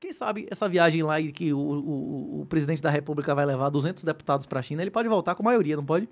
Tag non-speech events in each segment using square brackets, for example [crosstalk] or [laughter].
Quem sabe essa viagem lá e que o, o, o presidente da República vai levar 200 deputados para a China, ele pode voltar com maioria, não pode?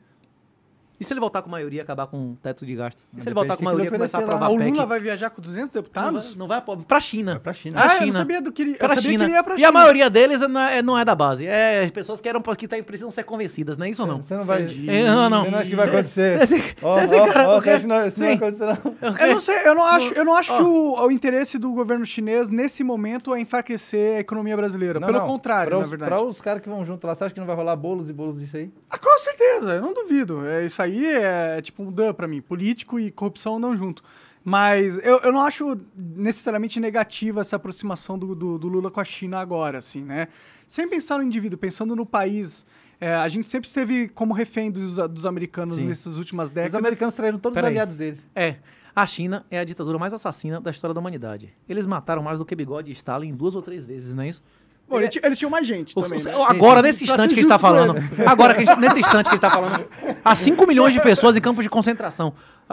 E se ele voltar com maioria e acabar com o teto de gasto? E se ele voltar com maioria e começar a aprovar ah, O Lula vai viajar com 200 deputados? Não vai, não vai pra China. Vai pra China. Ah, China. eu sabia do que ele, pra China. Que ele ia pra China. E a maioria deles é, não é, não é da base. É pessoas que, eram, que tá, precisam ser convencidas, não é isso ou não? Você não vai... É, não, não. Você não acha que vai acontecer? Você, você, oh, cara... Isso não vai acontecer, não. Eu não sei, eu não acho, eu não acho oh. que o, o, interesse do governo chinês, nesse momento, é enfraquecer a economia brasileira. Não, Pelo não. contrário, pra na os, verdade. Pra os caras que vão junto lá, você acha que não vai rolar bolos e bolos disso aí? Ah, certeza, eu não duvido. É, isso aí é, é tipo um dã para mim. Político e corrupção não junto. Mas eu, eu não acho necessariamente negativa essa aproximação do, do, do, Lula com a China agora, assim, né? Sem pensar no indivíduo, pensando no país. É, a gente sempre esteve como refém dos, dos americanos Sim. nessas últimas décadas. Os americanos traíram todos Pera os aliados aí. deles. É. A China é a ditadura mais assassina da história da humanidade. Eles mataram mais do que Bigode e Stalin duas ou três vezes, não é isso? Bom, ele, é eles tinham mais gente. Também, né? Agora, tá tá nesse instante que a gente tá falando. Agora, nesse instante que a gente tá falando. Há 5 milhões de pessoas em campos de concentração.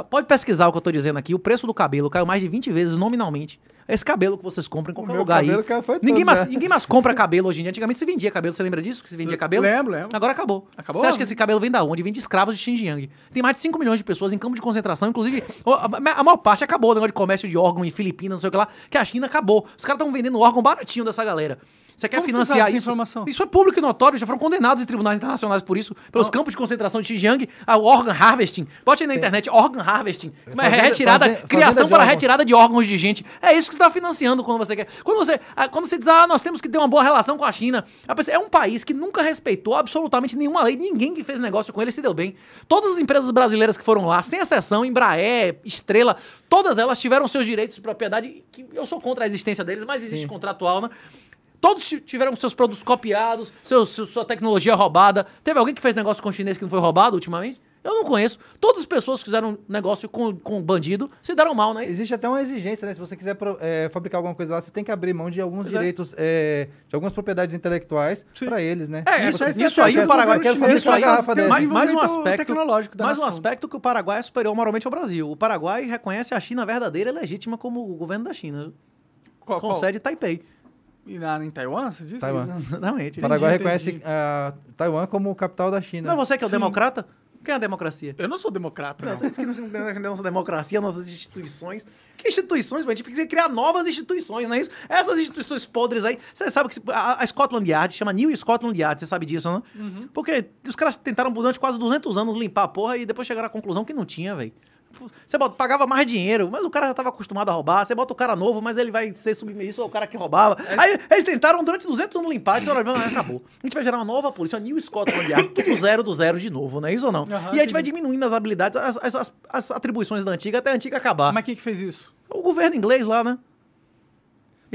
Pode pesquisar o que eu tô dizendo aqui. O preço do cabelo caiu mais de 20 vezes nominalmente. Esse cabelo que vocês compram em qualquer lugar aí. ninguém, todo, mais, né? ninguém mais compra cabelo hoje em dia. Antigamente se vendia cabelo. Você lembra disso? Que se vendia cabelo? Lembro, lembro. Agora acabou. acabou você acha que esse cabelo vem da onde? Vem de escravos de Xinjiang. Tem mais de 5 milhões de pessoas em campo de concentração. Inclusive, a maior parte acabou. O negócio de comércio de órgão em Filipinas, não sei o que lá. Que a China acabou. Os caras estão vendendo órgão baratinho dessa galera. Você quer Como financiar você isso? Informação? Isso é público e notório, já foram condenados em tribunais internacionais por isso, pelos ah. campos de concentração de Xinjiang, o organ harvesting. Bote aí na Tem. internet, organ harvesting. É mas é? fazenda, retirada, fazenda, criação fazenda para retirada de órgãos de gente. É isso que você está financiando quando você quer. Quando você, ah, quando você diz, ah, nós temos que ter uma boa relação com a China. É um país que nunca respeitou absolutamente nenhuma lei, ninguém que fez negócio com ele se deu bem. Todas as empresas brasileiras que foram lá, sem exceção, Embraer, Estrela, todas elas tiveram seus direitos de propriedade, que eu sou contra a existência deles, mas existe Sim. contratual, né? Todos tiveram seus produtos copiados, sua tecnologia roubada. Teve alguém que fez negócio com chinês que não foi roubado ultimamente? Eu não conheço. Todas as pessoas que fizeram negócio com, com bandido se deram mal, né? Existe até uma exigência, né? Se você quiser é, fabricar alguma coisa lá, você tem que abrir mão de alguns direitos, é, de algumas propriedades intelectuais para eles, né? É, isso, você, isso aí o Paraguai quer isso aí, mais, mais um aspecto tecnológico Mais um aspecto que o Paraguai é superior moralmente ao Brasil. O Paraguai reconhece a China verdadeira e legítima como o governo da China. Qual, Concede qual? Taipei. E na, em Taiwan, você disse? Taiwan. Exatamente. O Paraguai entendi, reconhece ah, Taiwan como capital da China. Não, você que é o Sim. democrata? quem é a democracia? Eu não sou democrata, não. não. Você disse que nós defendemos a democracia, nossas instituições. Que instituições? A gente precisa criar novas instituições, não é isso? Essas instituições podres aí. Você sabe que a, a Scotland Yard chama New Scotland Yard, você sabe disso, não? Né? Uhum. Porque os caras tentaram durante quase 200 anos limpar a porra e depois chegaram à conclusão que não tinha, velho. Você bota, pagava mais dinheiro, mas o cara já estava acostumado a roubar. Você bota o cara novo, mas ele vai ser submisso ao cara que roubava. É. Aí eles tentaram durante 200 anos limpar. Disseram, acabou. A gente vai gerar uma nova polícia, New scott Yard, tudo [laughs] zero do zero de novo, não é isso ou não? Uhum, e aí a gente vai diminuindo as habilidades, as, as, as atribuições da antiga até a antiga acabar. Mas quem que fez isso? O governo inglês lá, né?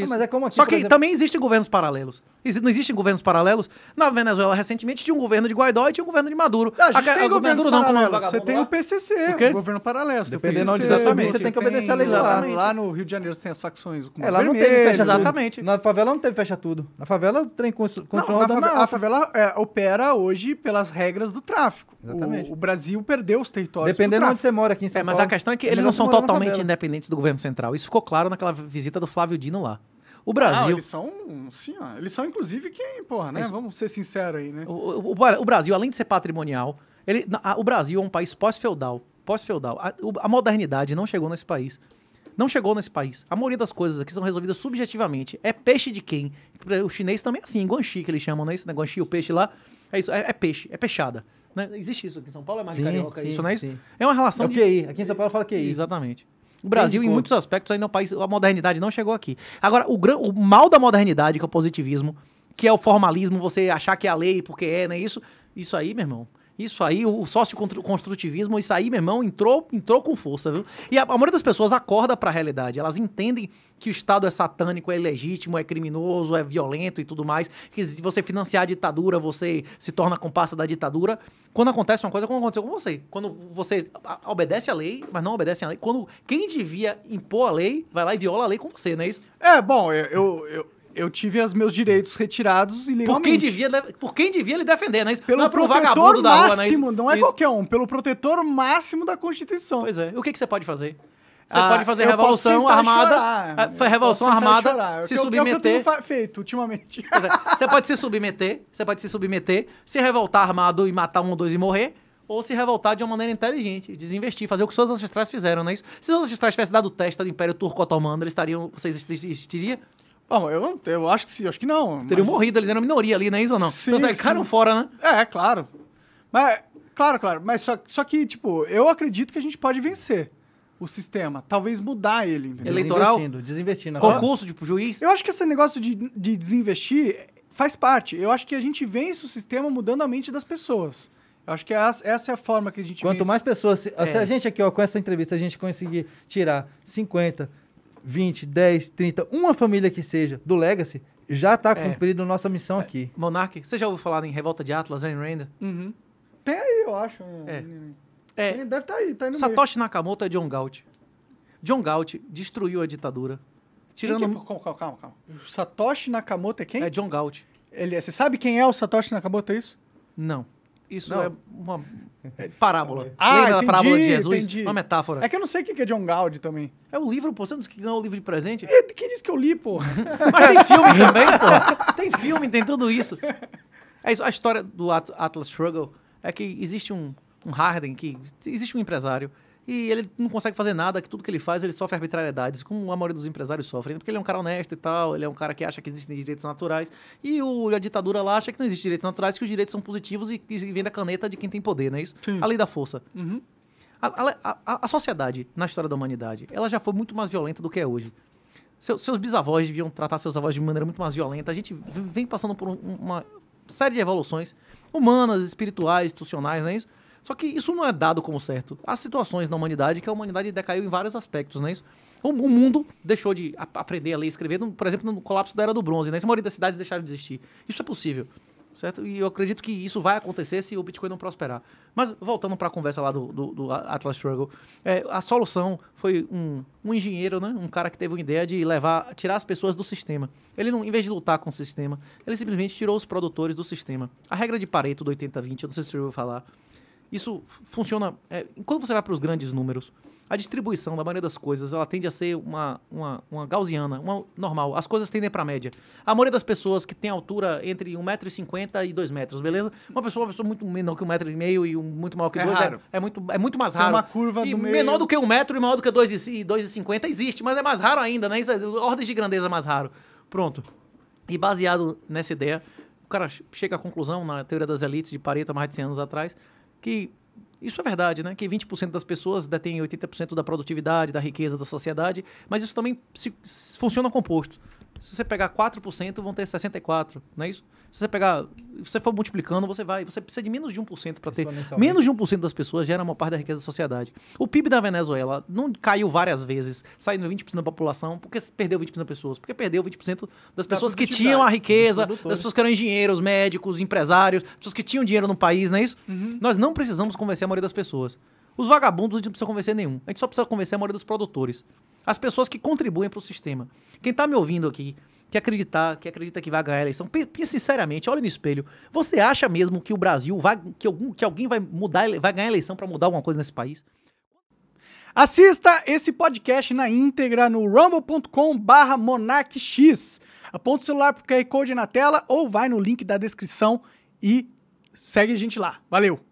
Ah, mas é como aqui, Só que exemplo... também existem governos paralelos. Não existem governos paralelos. Na Venezuela, recentemente, tinha um governo de Guaidó e tinha um governo de Maduro. a gente a, tem a, governo Maduro é? paralelos. Você tem o PCC, o, o governo paralelo. Dependendo onde exatamente. Você tem que obedecer a lei lá. Lá no Rio de Janeiro você tem as facções, o é, lá vermelho, não teve fecha Exatamente. Tudo. Na favela não teve fecha tudo. Na favela o trem continua na favela, A favela é, opera hoje pelas regras do tráfico. Exatamente. O, o Brasil perdeu os territórios Dependendo de onde você mora aqui em São é, Paulo. Mas a questão é que eles não são totalmente independentes do governo central. Isso ficou claro naquela visita do Flávio Dino lá. O ah, Brasil. eles são, sim, ó, eles são inclusive quem, porra, né? Vamos ser sinceros aí, né? O, o, o, Brasil, além de ser patrimonial, ele, a, o Brasil é um país pós-feudal. Pós-feudal. A, a modernidade não chegou nesse país não chegou nesse país. A maioria das coisas aqui são resolvidas subjetivamente. É peixe de quem? O chinês também é assim, guanxi que eles chamam, né? Esse né? guanxi, o peixe lá, é isso, é, é peixe, é peixada. Né? Existe isso aqui em São Paulo, é mais sim, carioca, sim, isso, não é Sim. É uma relação é o de... aqui em São Paulo fala QI. Exatamente. O Brasil, em muitos aspectos, ainda é um país. A modernidade não chegou aqui. Agora, o, gran, o mal da modernidade, que é o positivismo, que é o formalismo, você achar que é a lei porque é, é Isso, isso aí, meu irmão, isso aí, o sócio-construtivismo, isso aí, meu irmão, entrou, entrou com força, viu? E a, a maioria das pessoas acorda para a realidade. Elas entendem que o Estado é satânico, é ilegítimo, é criminoso, é violento e tudo mais. Que se você financiar a ditadura, você se torna comparsa da ditadura. Quando acontece uma coisa, como aconteceu com você. Quando você obedece a lei, mas não obedece a lei. Quando quem devia impor a lei, vai lá e viola a lei com você, não é isso? É, bom, eu... eu, eu eu tive os meus direitos retirados e Por quem devia, por quem devia lhe defender, né? pelo não é protetor máximo, rua, né? não é qualquer um, pelo protetor máximo da Constituição. Pois é. O que, que você pode fazer? Você ah, pode fazer revolução armada, é, Foi revolução armada, é se submeter. É o que eu tenho feito ultimamente. É, você pode se submeter, você pode se submeter, se revoltar armado e matar um ou dois e morrer, ou se revoltar de uma maneira inteligente, desinvestir, fazer o que seus ancestrais fizeram, não é isso? Se seus ancestrais tivessem dado o teste do Império Turco Otomano, eles estariam, vocês existiriam? Bom, eu, não, eu acho que sim, acho que não. Teriam morrido, eles eram minoria ali, né, isso ou não? Sim, então, é caíram fora, né? É, claro. Mas, claro, claro. Mas só, só que, tipo, eu acredito que a gente pode vencer o sistema. Talvez mudar ele, entendeu? Eleitoral? Desinvestindo, desinvestindo. Concurso, tipo, juiz? Eu acho que esse negócio de, de desinvestir faz parte. Eu acho que a gente vence o sistema mudando a mente das pessoas. Eu acho que é essa é a forma que a gente Quanto vence. mais pessoas... Se, é. se a gente aqui, ó, com essa entrevista, a gente conseguir tirar 50... 20, 10, 30, uma família que seja do Legacy, já está é. cumprido nossa missão é. aqui. Monark, você já ouviu falar em Revolta de Atlas, hein, Renda? Uhum. Tem aí, eu acho. É. é. Deve estar tá aí, tá Satoshi meio. Nakamoto é John Galt. John Galt destruiu a ditadura. Tirando... É calma, calma, calma. Satoshi Nakamoto é quem? É John Galt. Ele, é, você sabe quem é o Satoshi Nakamoto, é isso? Não. Isso não. é uma parábola. É. Ah, Lembra é entendi, da parábola de Jesus? Entendi. É uma metáfora. É que eu não sei o que é John Gaudi também. É o livro, pô. Você não disse que ganhou o livro de presente? É, quem disse que eu li, pô? [laughs] Mas tem filme também, pô. Tem filme, tem tudo isso. É isso. A história do Atlas Struggle é que existe um, um Harden, que existe um empresário e ele não consegue fazer nada, que tudo que ele faz ele sofre arbitrariedades, como a maioria dos empresários sofre né? porque ele é um cara honesto e tal, ele é um cara que acha que existem direitos naturais, e o, a ditadura lá acha que não existem direitos naturais, que os direitos são positivos e que vem da caneta de quem tem poder, não é isso? Sim. A lei da força. Uhum. A, a, a, a, sociedade, na história da humanidade, ela já foi muito mais violenta do que é hoje. Seu, seus bisavós deviam tratar seus avós de maneira muito mais violenta. A gente vem passando por um, uma série de evoluções humanas, espirituais, institucionais, não é isso? Só que isso não é dado como certo. Há situações na humanidade que a humanidade decaiu em vários aspectos, não é isso? O, mundo deixou de aprender a ler e escrever, por exemplo, no colapso da Era do Bronze, né? A maioria das cidades deixaram de existir. Isso é possível, certo? E eu acredito que isso vai acontecer se o Bitcoin não prosperar. Mas voltando para a conversa lá do, do, do Atlas Struggle, é, a solução foi um, um engenheiro, né? Um cara que teve uma ideia de levar, tirar as pessoas do sistema. Ele não, em vez de lutar com o sistema, ele simplesmente tirou os produtores do sistema. A regra de Pareto do 80-20, eu não sei se você ouviu falar isso funciona. É, quando você vai para os grandes números, a distribuição da maioria das coisas ela tende a ser uma, uma, uma gaussiana, uma normal. As coisas tendem para a média. A maioria das pessoas que tem altura entre 1,50m e 2 metros, beleza? Uma pessoa, uma pessoa muito menor que 1,5m um e um, muito maior que 2 é, é, é, muito, é muito mais raro. Tem uma curva e do menor do que 1 um metro e maior do que 2,50 existe, mas é mais raro ainda, né? Isso é ordem de grandeza é mais raro. Pronto. E baseado nessa ideia, o cara chega à conclusão, na teoria das elites de Pareto, há mais de 100 anos atrás, que isso é verdade, né? Que 20% das pessoas detêm 80% da produtividade, da riqueza da sociedade, mas isso também se, funciona composto. Se você pegar 4%, vão ter 64, não é isso? Se você pegar, se você for multiplicando, você vai, você precisa de menos de 1% para ter. Menos de 1% das pessoas gera uma parte da riqueza da sociedade. O PIB da Venezuela não caiu várias vezes, saindo 20% da população, porque perdeu 20% das pessoas, porque perdeu 20% das pessoas que tinham a riqueza, das pessoas que eram engenheiros, médicos, empresários, pessoas que tinham dinheiro no país, não é isso? Uhum. Nós não precisamos convencer a maioria das pessoas. Os vagabundos a gente não precisa convencer nenhum. A gente só precisa convencer a maioria dos produtores as pessoas que contribuem para o sistema. Quem está me ouvindo aqui, que acreditar, que acredita que vai ganhar a eleição, pense sinceramente, olhe no espelho. Você acha mesmo que o Brasil vai, que, algum, que alguém vai mudar, vai ganhar a eleição para mudar alguma coisa nesse país? Assista esse podcast na íntegra no rumble.com/monarchx. Aponta o celular pro QR Code na tela ou vai no link da descrição e segue a gente lá. Valeu.